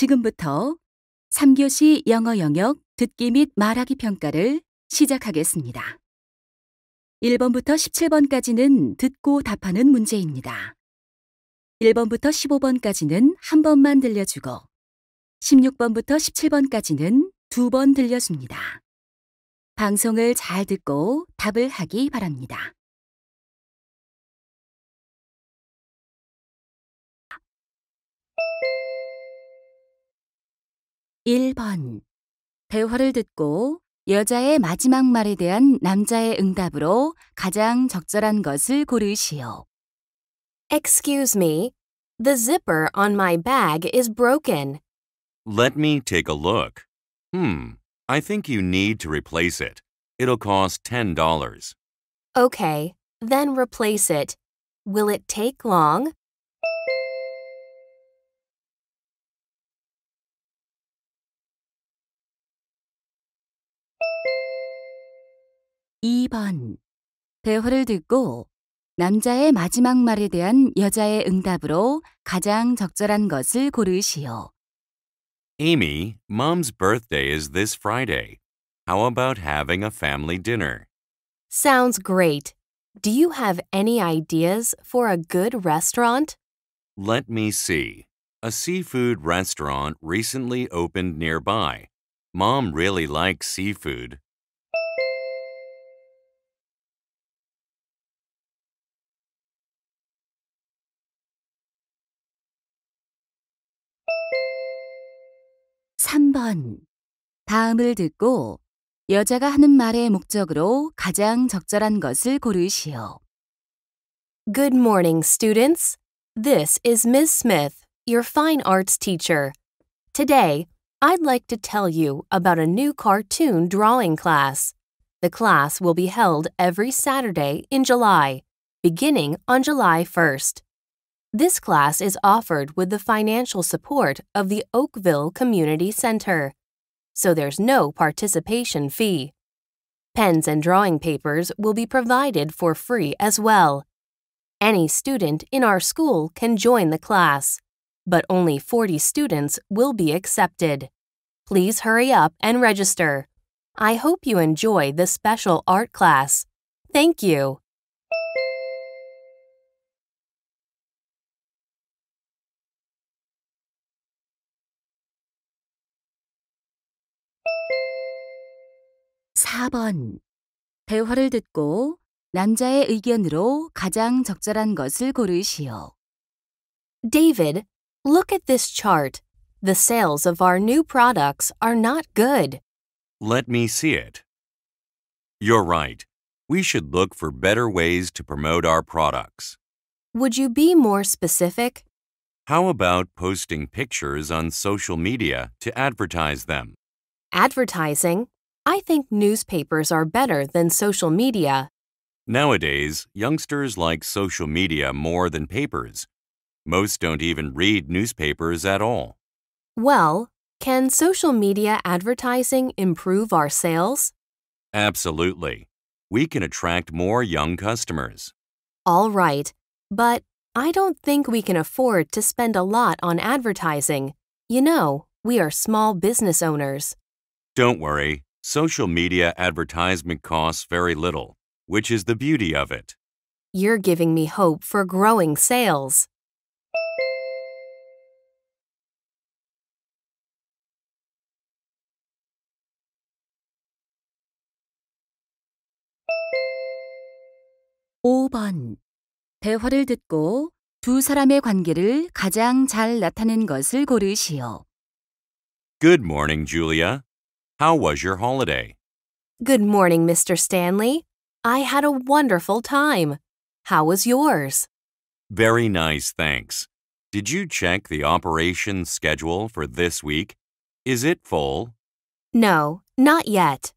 지금부터 3교시 영어 영역 듣기 및 말하기 평가를 시작하겠습니다. 1번부터 17번까지는 듣고 답하는 문제입니다. 1번부터 15번까지는 한 번만 들려주고 16번부터 17번까지는 두 번 들려줍니다. 방송을 잘 듣고 답을 하기 바랍니다. 1번 대화를 듣고 여자의 마지막 말에 대한 남자의 응답으로 가장 적절한 것을 고르시오. Excuse me. The zipper on my bag is broken. Let me take a look. Hmm. I think you need to replace it. It'll cost $10. Okay. Then replace it. Will it take long? 2번. 대화를 듣고 남자의 마지막 말에 대한 여자의 응답으로 가장 적절한 것을 고르시오. Amy, mom's birthday is this Friday. How about having a family dinner? Sounds great. Do you have any ideas for a good restaurant? Let me see. A seafood restaurant recently opened nearby. Mom really likes seafood. 3번. 다음을 듣고 여자가 하는 말의 목적으로 가장 적절한 것을 고르시오. Good morning, students. This is Ms. Smith, your fine arts teacher. Today, I'd like to tell you about a new cartoon drawing class. The class will be held every Saturday in July, beginning on July 1st. This class is offered with the financial support of the Oakville Community Center, so there's no participation fee. Pens and drawing papers will be provided for free as well. Any student in our school can join the class, but only 40 students will be accepted. Please hurry up and register. I hope you enjoy this special art class. Thank you. 4번. 대화를 듣고 남자의 의견으로 가장 적절한 것을 고르시오. David, look at this chart. The sales of our new products are not good. Let me see it. You're right. We should look for better ways to promote our products. Would you be more specific? How about posting pictures on social media to advertise them? Advertising I think newspapers are better than social media. Nowadays, youngsters like social media more than papers. Most don't even read newspapers at all. Well, can social media advertising improve our sales? Absolutely. We can attract more young customers. All right, but I don't think we can afford to spend a lot on advertising. You know, we are small business owners. Don't worry, Social media advertisement costs very little, which is the beauty of it. You're giving me hope for growing sales. (5번) 대화를 듣고 두 사람의 관계를 가장 잘 나타낸 것을 고르시오. Good morning, Julia. How was your holiday? Good morning, Mr. Stanley. I had a wonderful time. How was yours? Very nice, thanks. Did you check the operation schedule for this week? Is it full? No, not yet.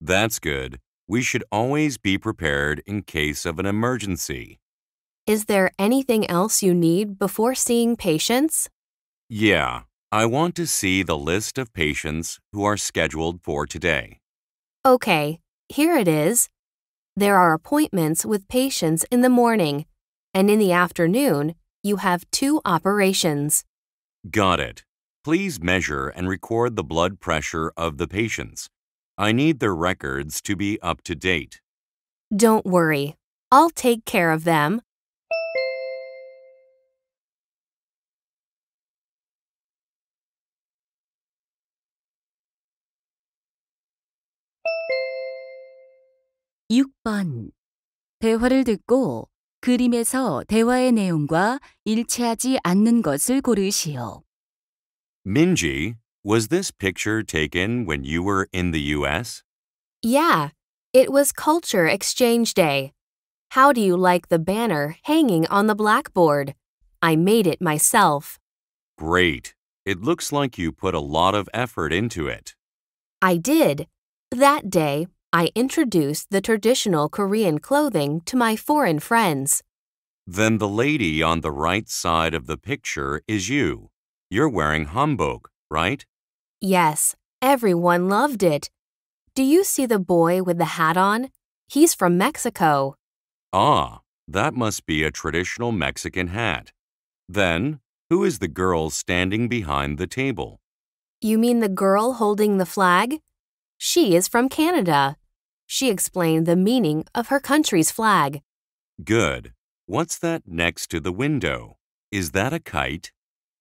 That's good. We should always be prepared in case of an emergency. Is there anything else you need before seeing patients? Yeah, I want to see the list of patients who are scheduled for today. Okay, here it is. There are appointments with patients in the morning, and in the afternoon, you have two operations. Got it. Please measure and record the blood pressure of the patients. I need their records to be up to date. Don't worry, I'll take care of them. 6번 대화를 듣고 그림에서 대화의 내용과 일치하지 않는 것을 고르시오. Minji, was this picture taken when you were in the US? Yeah, it was Culture Exchange Day. How do you like the banner hanging on the blackboard? I made it myself. Great. It looks like you put a lot of effort into it. I did. That day, I introduced the traditional Korean clothing to my foreign friends. Then the lady on the right side of the picture is you. You're wearing hanbok, right? Yes, everyone loved it. Do you see the boy with the hat on? He's from Mexico. Ah, that must be a traditional Mexican hat. Then, who is the girl standing behind the table? You mean the girl holding the flag? She is from Canada. She explained the meaning of her country's flag. Good. What's that next to the window? Is that a kite?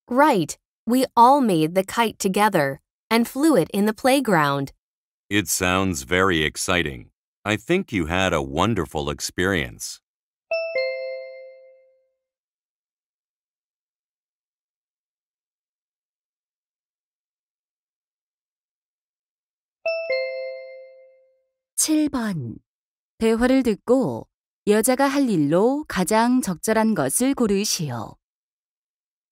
Right. We all made the kite together and flew it in the playground. It sounds very exciting. I think you had a wonderful experience. 7번. 대화를 듣고 여자가 할 일로 가장 적절한 것을 고르시오.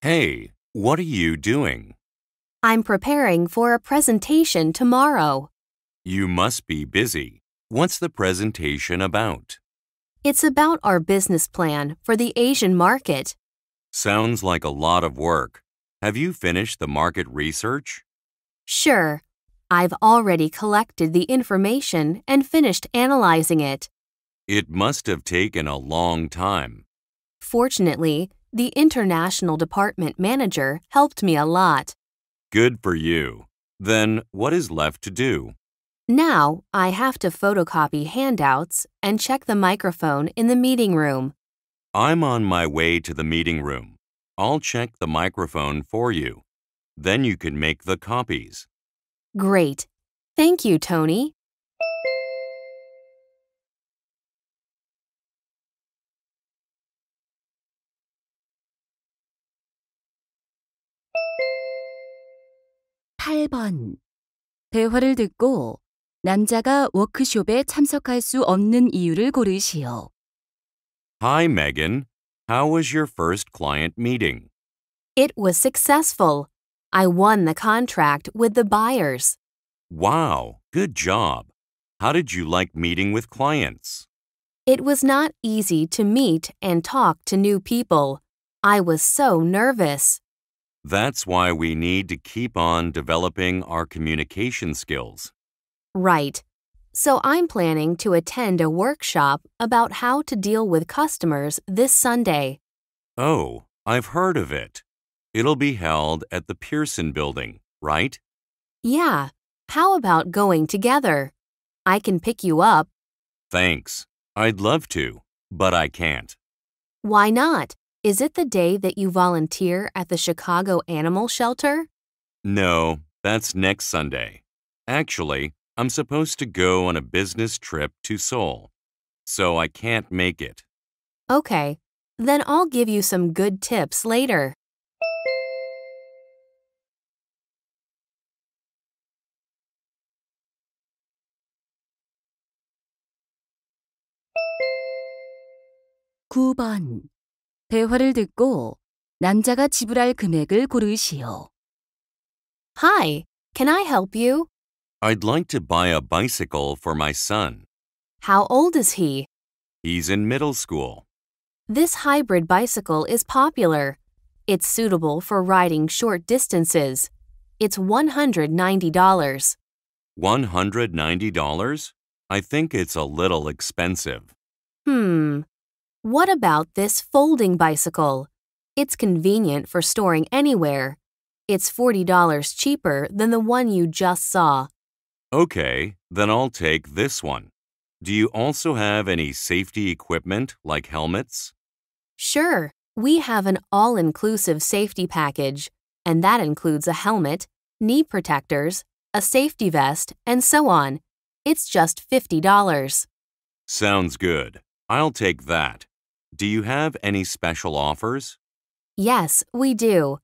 Hey, what are you doing? I'm preparing for a presentation tomorrow. You must be busy. What's the presentation about? It's about our business plan for the Asian market. Sounds like a lot of work. Have you finished the market research? Sure. I've already collected the information and finished analyzing it. It must have taken a long time. Fortunately, the international department manager helped me a lot. Good for you. Then what is left to do? Now I have to photocopy handouts and check the microphone in the meeting room. I'm on my way to the meeting room. I'll check the microphone for you. Then you can make the copies. Great. Thank you, Tony. (8번) 대화를 듣고 남자가 워크숍에 참석할 수 없는 이유를 고르시오. Hi, Megan. How was your first client meeting? It was successful. I won the contract with the buyers. Wow, good job. How did you like meeting with clients? It was not easy to meet and talk to new people. I was so nervous. That's why we need to keep on developing our communication skills. Right. So I'm planning to attend a workshop about how to deal with customers this Sunday. Oh, I've heard of it. It'll be held at the Pearson Building, right? Yeah. How about going together? I can pick you up. Thanks. I'd love to, but I can't. Why not? Is it the day that you volunteer at the Chicago Animal Shelter? No, that's next Sunday. Actually, I'm supposed to go on a business trip to Seoul, so I can't make it. Okay, then I'll give you some good tips later. 9번. 대화를 듣고 남자가 지불할 금액을 고르시오. Hi, can I help you? I'd like to buy a bicycle for my son. How old is he? He's in middle school. This hybrid bicycle is popular. It's suitable for riding short distances. It's $190. $190? I think it's a little expensive. Hmm. What about this folding bicycle? It's convenient for storing anywhere. It's $40 cheaper than the one you just saw. Okay, then I'll take this one. Do you also have any safety equipment like helmets? Sure, we have an all inclusive safety package, and that includes a helmet, knee protectors, a safety vest, and so on. It's just $50. Sounds good. I'll take that. Do you have any special offers? Yes, we do.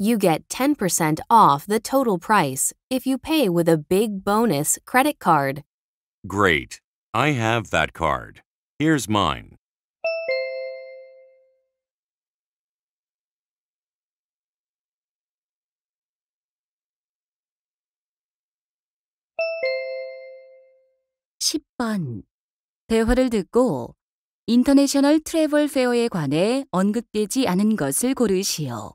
You get 10% off the total price if you pay with a big bonus credit card. Great. I have that card. Here's mine. (10번) 대화를 듣고 인터내셔널 트래블 페어에 관해 언급되지 않은 것을 고르시오.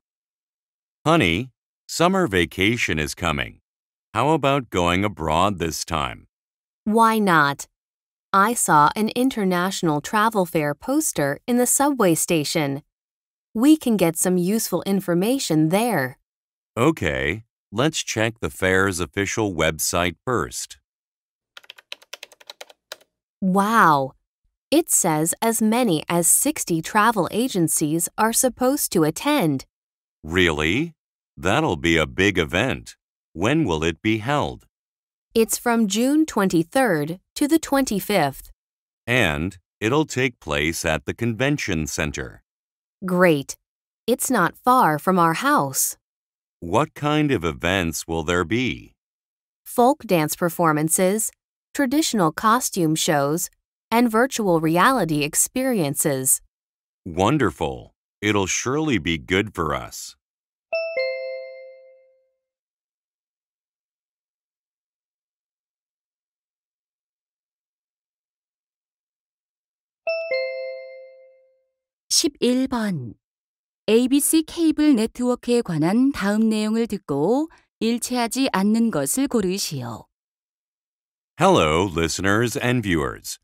Honey, summer vacation is coming. How about going abroad this time? Why not? I saw an international travel fair poster in the subway station. We can get some useful information there. Okay, let's check the fair's official website first. Wow! It says as many as 60 travel agencies are supposed to attend. Really? That'll be a big event. When will it be held? It's from June 23rd to the 25th. And it'll take place at the convention center. Great. It's not far from our house. What kind of events will there be? Folk dance performances, traditional costume shows, and virtual reality experiences. Wonderful! It'll surely be good for us. (11번) ABC 케이블 네트워크에 관한 다음 내용을 듣고 일치하지 않는 것을 고르시오. Hello, listeners and viewers.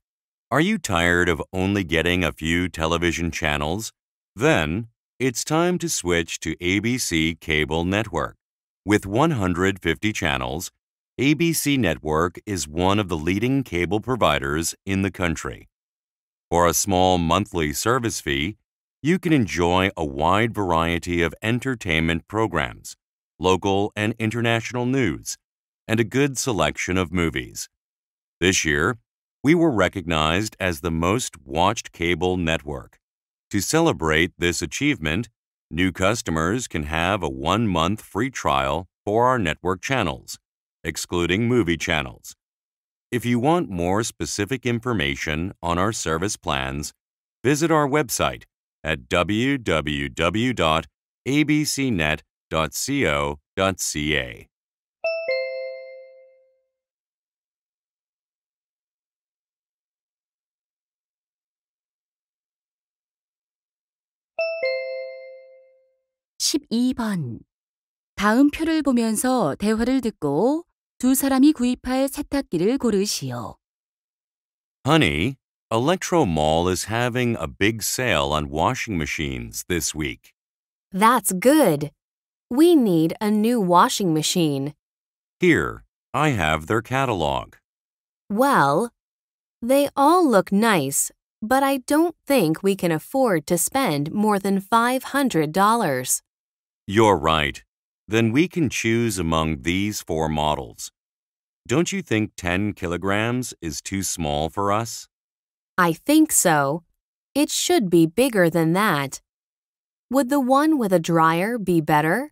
Are you tired of only getting a few television channels? Then it's time to switch to ABC Cable Network. With 150 channels, ABC Network is one of the leading cable providers in the country. For a small monthly service fee, you can enjoy a wide variety of entertainment programs, local and international news, and a good selection of movies. This year, we were recognized as the most watched cable network. To celebrate this achievement, new customers can have a one month free trial for our network channels, excluding movie channels. If you want more specific information on our service plans, visit our website at www.abcnet.co.ca. 12번. 다음 표를 보면서 대화를 듣고 두 사람이 구입할 세탁기를 고르시오. Honey, Electro Mall is having a big sale on washing machines this week. That's good. We need a new washing machine. Here, I have their catalog. Well, they all look nice, but I don't think we can afford to spend more than $500. You're right. Then we can choose among these four models. Don't you think 10 kilograms is too small for us? I think so. It should be bigger than that. Would the one with a dryer be better?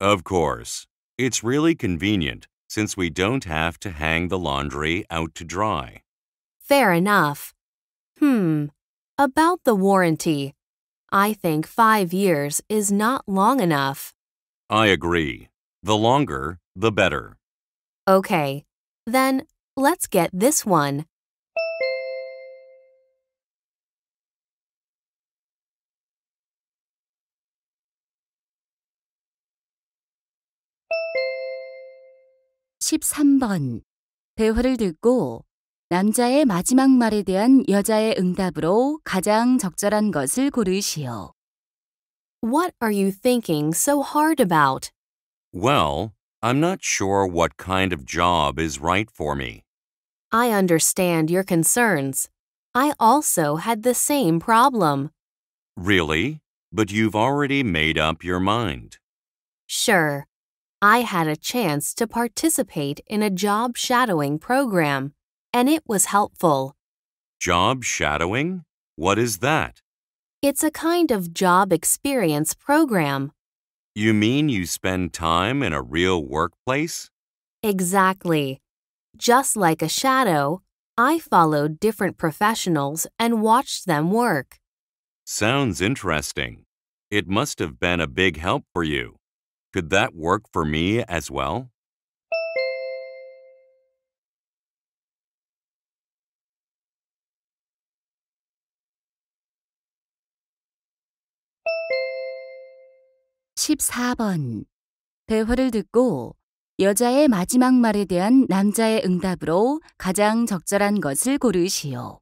Of course. It's really convenient since we don't have to hang the laundry out to dry. Fair enough. Hmm. About the warranty. I think five years is not long enough. I agree. The longer, the better. Okay, then let's get this one. (13번) 대화를 듣고 남자의 마지막 말에 대한 여자의 응답으로 가장 적절한 것을 고르시오. What are you thinking so hard about? Well, I'm not sure what kind of job is right for me. I understand your concerns. I also had the same problem. Really? But you've already made up your mind. Sure. I had a chance to participate in a job shadowing program and it was helpful. Job shadowing? What is that? It's a kind of job experience program. You mean you spend time in a real workplace? Exactly. Just like a shadow, I followed different professionals and watched them work. Sounds interesting. It must have been a big help for you. Could that work for me as well? 14번. 대화를 듣고 여자의 마지막 말에 대한 남자의 응답으로 가장 적절한 것을 고르시오.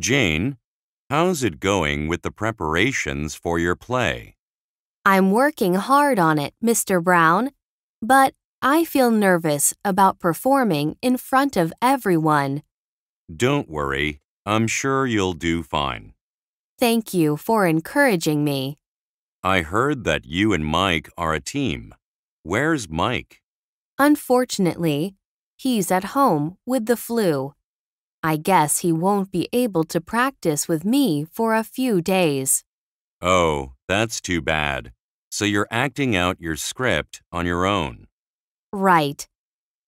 Jane, how's it going with the preparations for your play? I'm working hard on it, Mr. Brown, but I feel nervous about performing in front of everyone. Don't worry, I'm sure you'll do fine. Thank you for encouraging me. I heard that you and Mike are a team. Where's Mike? Unfortunately, he's at home with the flu. I guess he won't be able to practice with me for a few days. Oh, that's too bad. So you're acting out your script on your own. Right.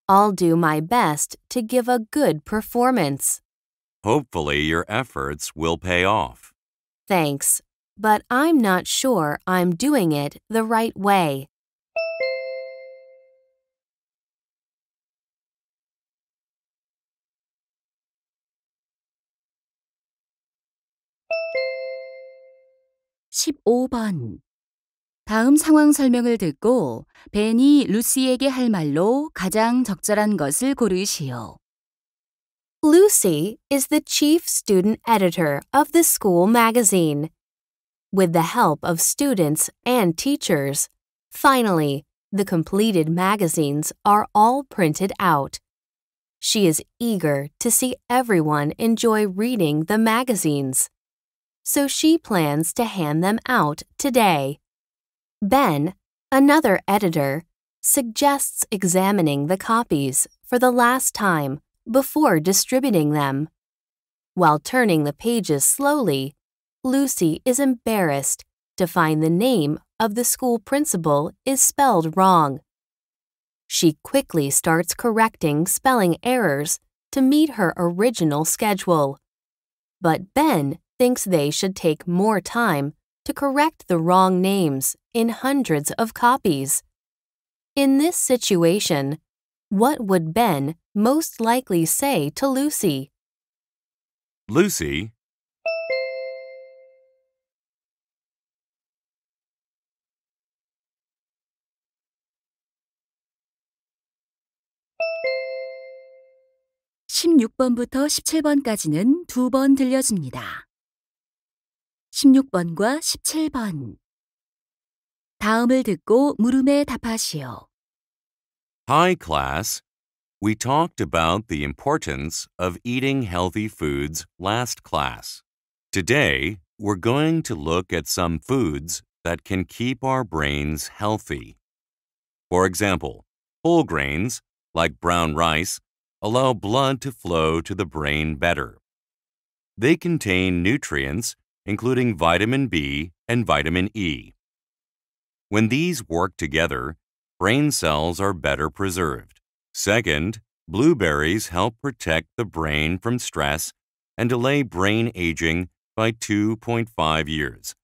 I'll do my best to give a good performance. Hopefully, your efforts will pay off. Thanks but I'm not sure I'm doing it the right way. (15번) 다음 상황 설명을 듣고 벤이 루시에게 할 말로 가장 적절한 것을 고르시오. Lucy is the chief student editor of the school magazine with the help of students and teachers. Finally, the completed magazines are all printed out. She is eager to see everyone enjoy reading the magazines. So she plans to hand them out today. Ben, another editor, suggests examining the copies for the last time before distributing them. While turning the pages slowly, Lucy is embarrassed to find the name of the school principal is spelled wrong. She quickly starts correcting spelling errors to meet her original schedule. But Ben thinks they should take more time to correct the wrong names in hundreds of copies. In this situation, what would Ben most likely say to Lucy? Lucy, 6번부터 17번까지는 들려줍니다. 16번과 17번. 다음을 듣고 물음에 답하시오. Hi class. We talked about the importance of eating healthy foods last class. Today, we're going to look at some foods that can keep our brains healthy. For example, whole grains like brown rice allow blood to flow to the brain better. They contain nutrients, including vitamin B and vitamin E. When these work together, brain cells are better preserved. Second, blueberries help protect the brain from stress and delay brain aging by 2.5 years.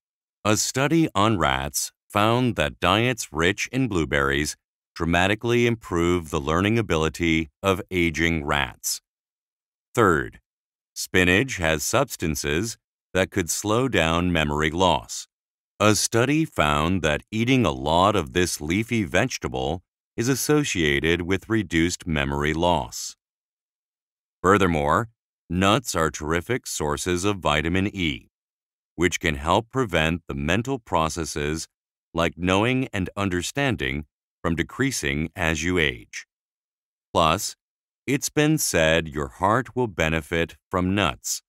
A study on rats found that diets rich in blueberries dramatically improve the learning ability of aging rats. Third, spinach has substances that could slow down memory loss. A study found that eating a lot of this leafy vegetable is associated with reduced memory loss. Furthermore, nuts are terrific sources of vitamin E, which can help prevent the mental processes like knowing and understanding from decreasing as you age. Plus, it's been said your heart will benefit from nuts.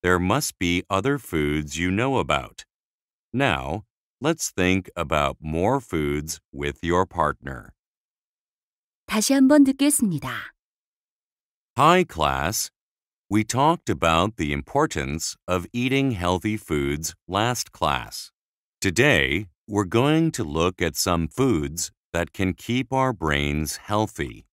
There must be other foods you know about. Now, let's think about more foods with your partner. 다시 한번 듣겠습니다. Hi class. We talked about the importance of eating healthy foods last class. Today, we're going to look at some foods that can keep our brains healthy.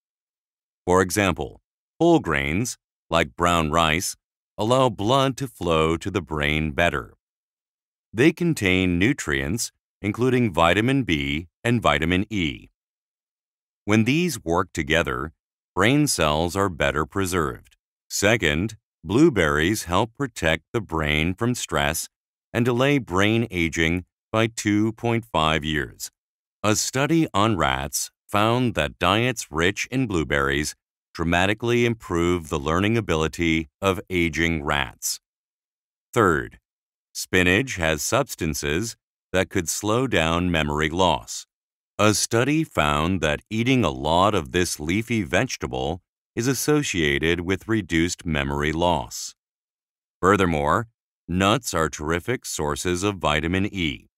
For example, whole grains, like brown rice, allow blood to flow to the brain better. They contain nutrients, including vitamin B and vitamin E. When these work together, brain cells are better preserved. Second, blueberries help protect the brain from stress and delay brain aging by 2.5 years a study on rats found that diets rich in blueberries dramatically improve the learning ability of aging rats. Third, spinach has substances that could slow down memory loss. A study found that eating a lot of this leafy vegetable is associated with reduced memory loss. Furthermore, nuts are terrific sources of vitamin E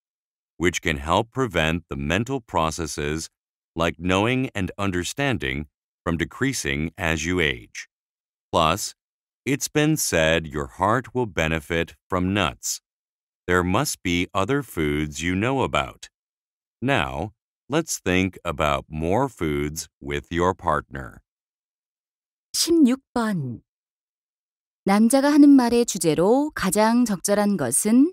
which can help prevent the mental processes like knowing and understanding from decreasing as you age. Plus, it's been said your heart will benefit from nuts. There must be other foods you know about. Now, let's think about more foods with your partner. 16번 남자가 하는 말의 주제로 가장 적절한 것은